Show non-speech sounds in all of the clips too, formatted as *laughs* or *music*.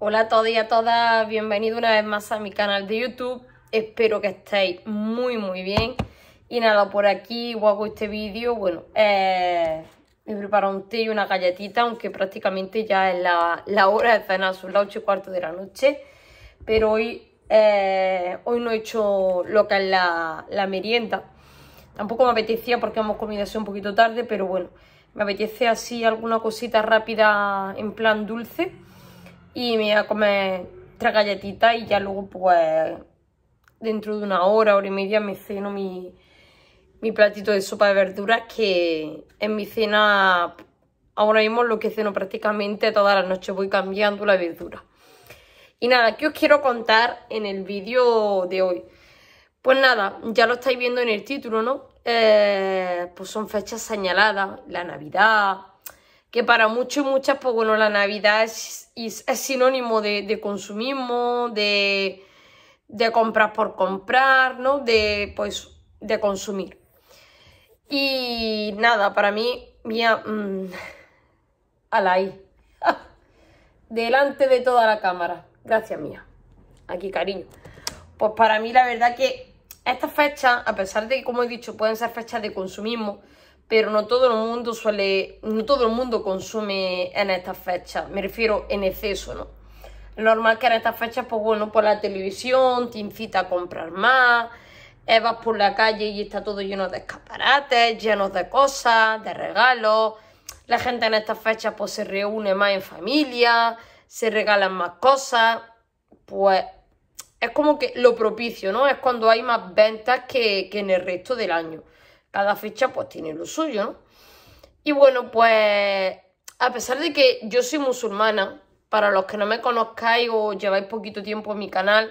Hola a todos y a todas, bienvenidos una vez más a mi canal de YouTube. Espero que estéis muy muy bien. Y nada, por aquí hago este vídeo. Bueno, eh, me he preparado un té y una galletita, aunque prácticamente ya es la, hora de cenar, son las 8 y cuarto de la noche. Pero hoy, eh, hoy no he hecho lo que es la, la merienda. Tampoco me apetecía porque hemos comido así un poquito tarde, pero bueno, me apetece así alguna cosita rápida en plan dulce y me voy a comer tres galletitas y ya luego pues dentro de una hora, hora y media me ceno mi, platito de sopa de verduras que en mi cena ahora mismo lo que ceno prácticamente todas las noches voy cambiando la verdura. Y nada, ¿qué os quiero contar en el vídeo de hoy? Pues nada, ya lo estáis viendo en el título, ¿no? Eh, pues son fechas señaladas, la Navidad, que para muchos y muchas, pues bueno, la Navidad es, sinónimo de, consumismo, de, de, comprar por comprar, ¿no? De, pues, de consumir. Y nada, para mí, mía, mm, la I. *laughs* delante de toda la cámara, gracias mía, aquí cariño. Pues para mí la verdad que esta fecha, a pesar de que, como he dicho, pueden ser fechas de consumismo, pero no todo el mundo suele, no todo el mundo consume en estas fechas, me refiero en exceso, ¿no? Normal que en estas fechas, pues bueno, por la televisión te incita a comprar más, eh, vas por la calle y está todo lleno de escaparates, lleno de cosas, de regalos, la gente en estas fechas pues se reúne más en familia, se regalan más cosas, pues es como que lo propicio, ¿no? Es cuando hay más ventas que en el resto del año. Cada ficha pues tiene lo suyo, Y bueno, pues a pesar de que yo soy musulmana, para los que no me conozcáis o lleváis poquito tiempo en mi canal,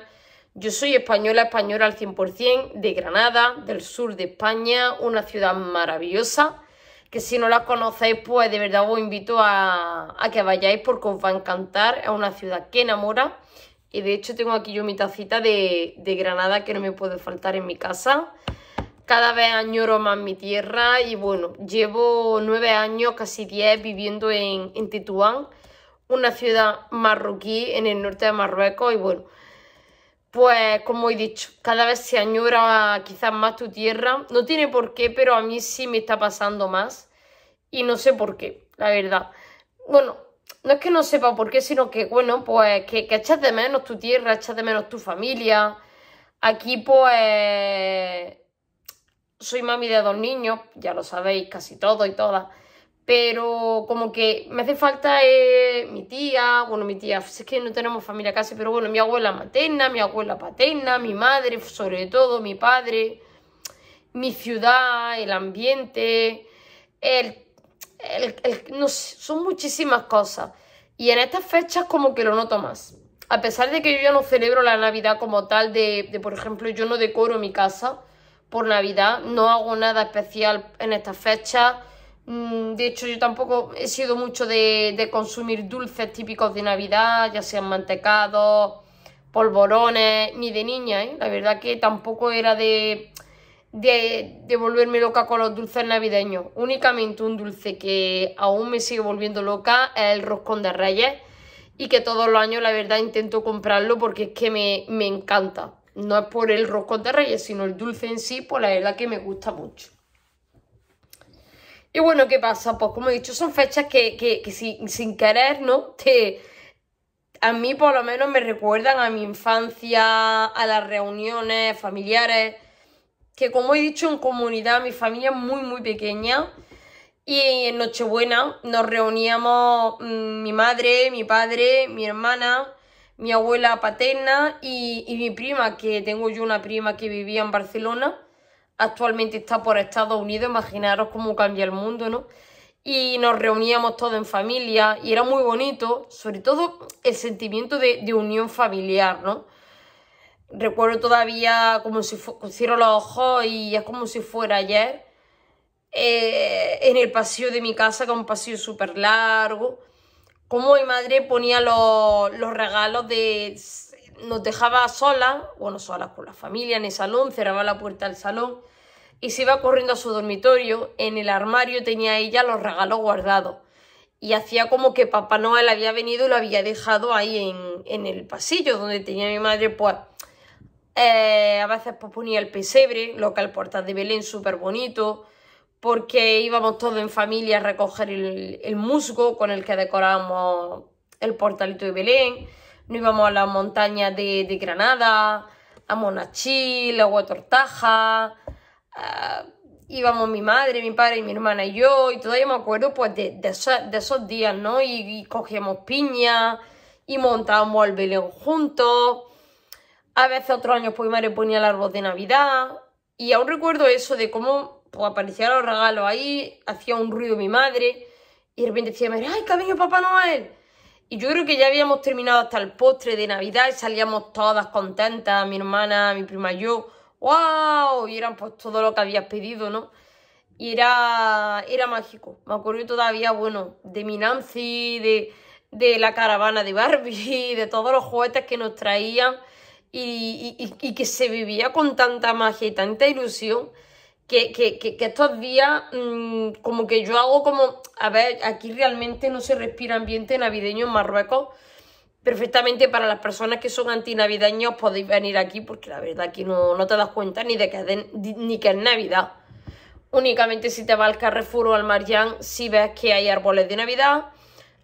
yo soy española, española al 100%, de Granada, del sur de España, una ciudad maravillosa, que si no la conocéis, pues de verdad os invito a, a que vayáis porque os va a encantar, es una ciudad que enamora, y de hecho tengo aquí yo mi tacita de, de Granada que no me puede faltar en mi casa, cada vez añoro más mi tierra y bueno, llevo nueve años, casi diez, viviendo en, en Tetuán, una ciudad marroquí en el norte de Marruecos y bueno, pues como he dicho, cada vez se añora quizás más tu tierra. No tiene por qué, pero a mí sí me está pasando más y no sé por qué, la verdad. Bueno, no es que no sepa por qué, sino que bueno, pues que, que echas de menos tu tierra, echas de menos tu familia. Aquí pues soy mami de dos niños, ya lo sabéis casi todo y todas, pero como que me hace falta eh, mi tía, bueno, mi tía, es que no tenemos familia casi, pero bueno, mi abuela materna, mi abuela paterna, mi madre, sobre todo mi padre, mi ciudad, el ambiente, el, el, no son muchísimas cosas. Y en estas fechas como que lo noto más. A pesar de que yo ya no celebro la Navidad como tal, de por ejemplo, yo no decoro mi casa, por Navidad. No hago nada especial en esta fecha. Mm, de hecho, yo tampoco he sido mucho de, consumir dulces típicos de Navidad, ya sean mantecados, polvorones, ni de niña, ¿eh? La verdad que tampoco era de, volverme loca con los dulces navideños. Únicamente un dulce que aún me sigue volviendo loca es el roscón de reyes y que todos los años, la verdad, intento comprarlo porque es que me, me encanta. No es por el roscón de reyes, sino el dulce en sí, por pues la la que me gusta mucho. Y bueno, ¿qué pasa? Pues como he dicho, son fechas que, sin, querer, ¿no? Te, a mí por lo menos me recuerdan a mi infancia, a las reuniones familiares, que como he dicho en comunidad, mi familia es muy, muy pequeña. Y en Nochebuena nos reuníamos mm, mi madre, mi padre, mi hermana, mi abuela paterna y, mi prima, que tengo yo una prima que vivía en Barcelona, actualmente está por Estados Unidos, imaginaros cómo cambia el mundo, ¿no? Y nos reuníamos todos en familia y era muy bonito, sobre todo el sentimiento de, unión familiar, ¿no? Recuerdo todavía como si cierro los ojos y es como si fuera ayer, eh, en el pasillo de mi casa, que es un pasillo súper largo, como mi madre ponía los, regalos de... Nos dejaba sola, bueno, solas con la familia en el salón, cerraba la puerta del salón y se iba corriendo a su dormitorio. En el armario tenía ella los regalos guardados y hacía como que Papá Noel había venido y lo había dejado ahí en, el pasillo donde tenía mi madre, pues eh, a veces pues, ponía el pesebre, lo que el portal de Belén súper bonito, porque íbamos todos en familia a recoger el, musgo con el que decoramos el portalito de Belén, nos íbamos a las montañas de, Granada, a Monachil, a Huatortaja, íbamos mi madre, mi padre, y mi hermana y yo, y todavía me acuerdo pues de, esos días, ¿no? Y, cogíamos piña, y montábamos el Belén juntos, a veces otros años pues mi madre ponía el árbol de Navidad, y aún recuerdo eso de cómo pues aparecían los regalos ahí, hacía un ruido mi madre, y de repente decía, ¡ay, que ha venido Papá Noel! Y yo creo que ya habíamos terminado hasta el postre de Navidad y salíamos todas contentas, mi hermana, mi prima yo. ¡Wow! Y eran pues todo lo que habías pedido, ¿no? Y era, era mágico. Me acuerdo todavía, bueno, de mi Nancy, de, de la caravana de Barbie, de todos los juguetes que nos traían y, y, y que se vivía con tanta magia y tanta ilusión que, estos días mm, como que yo hago como, a ver, aquí realmente no se respira ambiente navideño en Marruecos. Perfectamente para las personas que son antinavideños podéis venir aquí porque la verdad aquí no, te das cuenta ni de que, ni que es Navidad. Únicamente si te vas al Carrefour o al Marjan si ves que hay árboles de Navidad,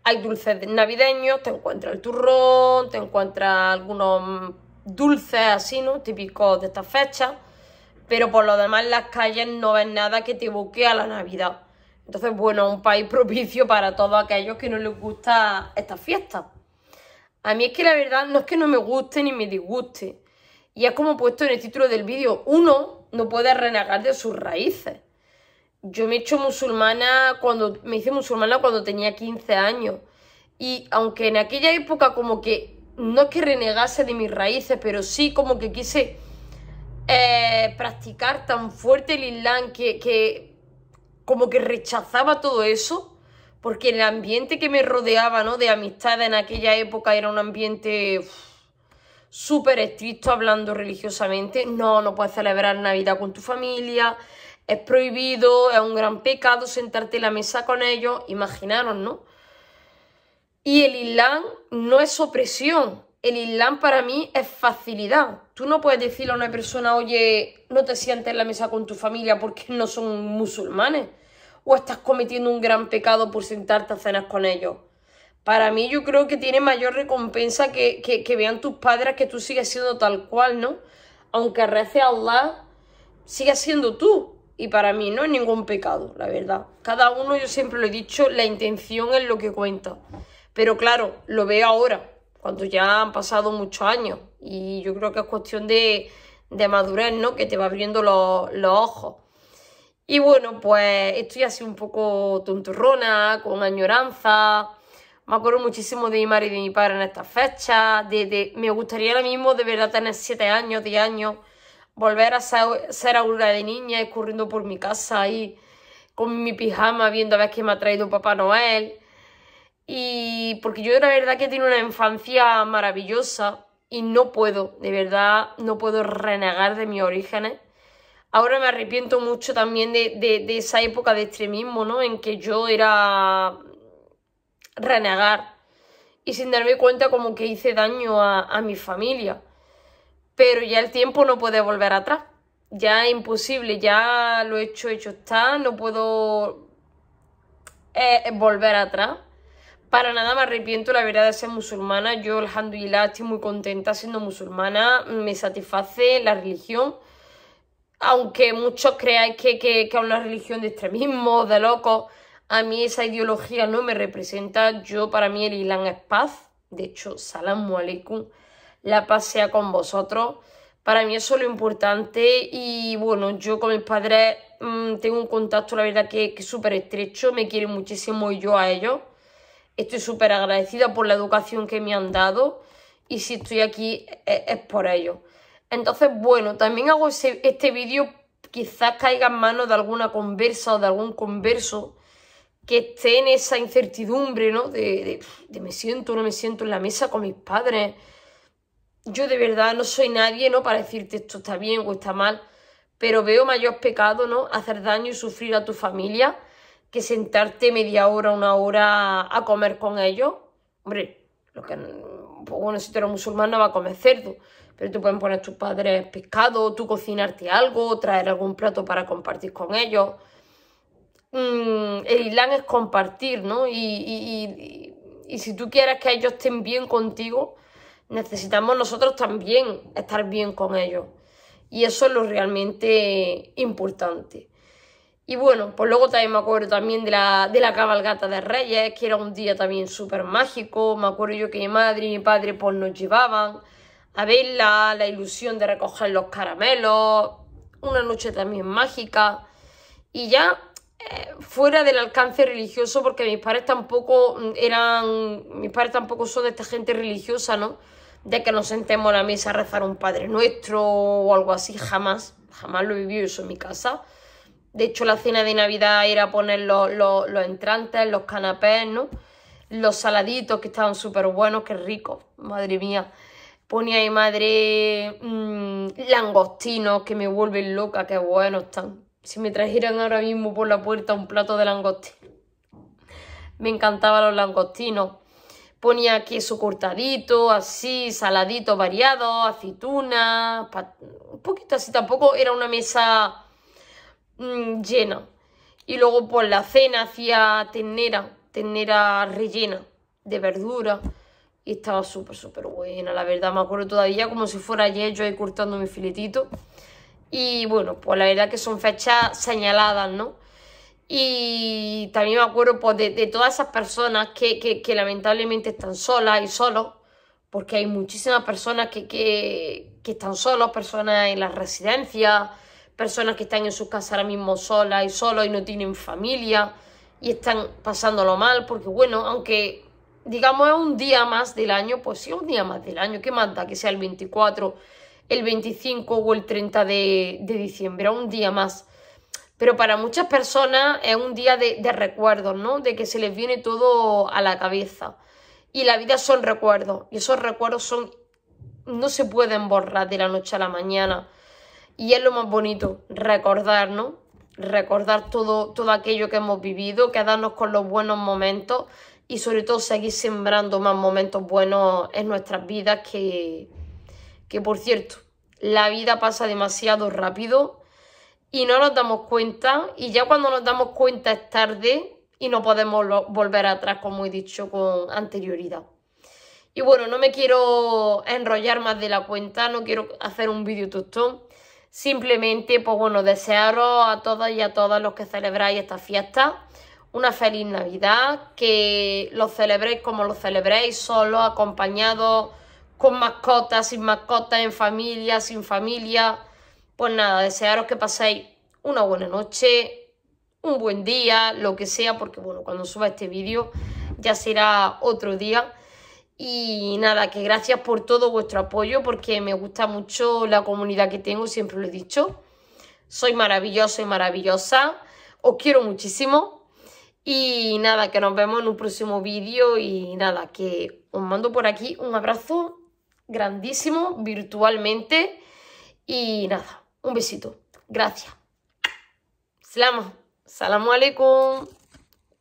hay dulces navideños, te encuentras el turrón, te encuentras algunos mm, dulces así, ¿no? Típicos de estas fechas pero por lo demás las calles no ven nada que te busque a la Navidad. Entonces, bueno, un país propicio para todos aquellos que no les gusta estas fiestas. A mí es que la verdad no es que no me guste ni me disguste. Y es como puesto en el título del vídeo, uno no puede renegar de sus raíces. Yo me he hecho musulmana cuando me hice musulmana cuando tenía 15 años. Y aunque en aquella época como que no es que renegase de mis raíces, pero sí como que quise eh, practicar tan fuerte el Islam que, como que rechazaba todo eso porque el ambiente que me rodeaba, ¿no? De amistad en aquella época era un ambiente súper estricto hablando religiosamente. No, no puedes celebrar Navidad con tu familia, es prohibido, es un gran pecado sentarte en la mesa con ellos, imaginaros, ¿no? Y el Islam no es opresión, el Islam para mí es facilidad. Tú no puedes decirle a una persona, oye, no te sientes en la mesa con tu familia porque no son musulmanes. O estás cometiendo un gran pecado por sentarte a cenas con ellos. Para mí yo creo que tiene mayor recompensa que, que, que vean tus padres que tú sigues siendo tal cual, ¿no? Aunque rece a Allah, sigues siendo tú. Y para mí no es ningún pecado, la verdad. Cada uno, yo siempre lo he dicho, la intención es lo que cuenta. Pero claro, lo veo ahora, cuando ya han pasado muchos años. Y yo creo que es cuestión de, de madurez, ¿no? Que te va abriendo los, ojos. Y bueno, pues estoy así un poco tonturrona, con añoranza. Me acuerdo muchísimo de mi madre y de mi padre en estas fechas. me gustaría ahora mismo de verdad tener 7 años, 10 años, volver a ser, ser aura de niña, corriendo por mi casa ahí con mi pijama, viendo a ver qué me ha traído Papá Noel. Y porque yo la verdad que tiene una infancia maravillosa y no puedo, de verdad, no puedo renegar de mis orígenes. Ahora me arrepiento mucho también de, esa época de extremismo, ¿no? En que yo era renegar y sin darme cuenta como que hice daño a, mi familia. Pero ya el tiempo no puede volver atrás. Ya es imposible, ya lo he hecho, hecho está, no puedo eh, volver atrás. Para nada me arrepiento, la verdad, de ser musulmana. Yo, alhamdulillah, estoy muy contenta siendo musulmana. Me satisface la religión. Aunque muchos creáis que es que, una religión de extremismo, de locos, a mí esa ideología no me representa. Yo, para mí, el Islam es paz. De hecho, salamu alaikum, la paz sea con vosotros. Para mí eso es lo importante y bueno, yo con mis padres mm, tengo un contacto, la verdad, que, que súper estrecho. Me quieren muchísimo y yo a ellos estoy súper agradecida por la educación que me han dado y si estoy aquí e-, es, por ello. Entonces, bueno, también hago este vídeo, quizás caiga en manos de alguna conversa o de algún converso que esté en esa incertidumbre, ¿no? De, me siento o no me siento en la mesa con mis padres. Yo de verdad no soy nadie, ¿no? Para decirte esto está bien o está mal, pero veo mayor pecado, ¿no? Hacer daño y sufrir a tu familia que sentarte media hora, una hora a comer con ellos. Hombre, lo que, pues bueno, si tú eres musulmán no va a comer cerdo, pero te pueden poner tus padres pescado, tú cocinarte algo, traer algún plato para compartir con ellos. Mm, el Islam es compartir, ¿no? Y, y si tú quieres que ellos estén bien contigo, necesitamos nosotros también estar bien con ellos. Y eso es lo realmente importante. Y bueno, pues luego también me acuerdo también de la, de la cabalgata de Reyes, que era un día también súper mágico. Me acuerdo yo que mi madre y mi padre pues nos llevaban a verla, la ilusión de recoger los caramelos, una noche también mágica. Y ya eh, fuera del alcance religioso, porque mis padres tampoco eran, mis padres tampoco son de esta gente religiosa, ¿no? De que nos sentemos a la mesa a rezar un Padre Nuestro o algo así, jamás, jamás lo he vivido eso en mi casa de hecho, la cena de Navidad era poner los, entrantes, los canapés, ¿no? Los saladitos que estaban súper buenos, qué ricos, madre mía. Ponía ahí, madre mm, langostinos, que me vuelven loca, qué buenos están. Si me trajeran ahora mismo por la puerta un plato de langostinos. Me encantaban los langostinos. Ponía queso cortadito, así, saladito variado, aceitunas, un poquito así. Tampoco era una mesa Mm, llena. Y luego por pues, la cena hacía ternera, ternera rellena de verdura. Y estaba súper, súper buena, la verdad. Me acuerdo todavía como si fuera ayer yo ahí cortando mi filetito. Y bueno, pues la verdad que son fechas señaladas, ¿no? Y también me acuerdo pues, de, todas esas personas que, lamentablemente están solas y solos, porque hay muchísimas personas que, que, que están solos, personas en las residencias, personas que están en sus casas ahora mismo solas y solos y no tienen familia y están pasándolo mal, porque bueno, aunque digamos es un día más del año, pues sí, un día más del año, ¿qué manda que sea el 24, el 25 o el 30 de, diciembre, diciembre? Un día más. Pero para muchas personas es un día de, de recuerdos, ¿no? De que se les viene todo a la cabeza. Y la vida son recuerdos, y esos recuerdos son no se pueden borrar de la noche a la mañana. Y es lo más bonito, recordarnos, Recordar todo, todo aquello que hemos vivido, quedarnos con los buenos momentos y sobre todo seguir sembrando más momentos buenos en nuestras vidas que, que por cierto, la vida pasa demasiado rápido y no nos damos cuenta y ya cuando nos damos cuenta es tarde y no podemos volver atrás, como he dicho con anterioridad. Y bueno, no me quiero enrollar más de la cuenta, no quiero hacer un vídeo tostón. Simplemente, pues bueno, desearos a todas y a todas los que celebráis esta fiesta una feliz Navidad, que lo celebréis como lo celebréis, solo, acompañados, con mascotas, sin mascotas, en familia, sin familia. Pues nada, desearos que paséis una buena noche, un buen día, lo que sea, porque bueno, cuando suba este vídeo ya será otro día. Y nada, que gracias por todo vuestro apoyo porque me gusta mucho la comunidad que tengo, siempre lo he dicho. Soy maravilloso y maravillosa. Os quiero muchísimo. Y nada, que nos vemos en un próximo vídeo y nada, que os mando por aquí un abrazo grandísimo virtualmente y nada, un besito. Gracias. Salam. Salam alaikum.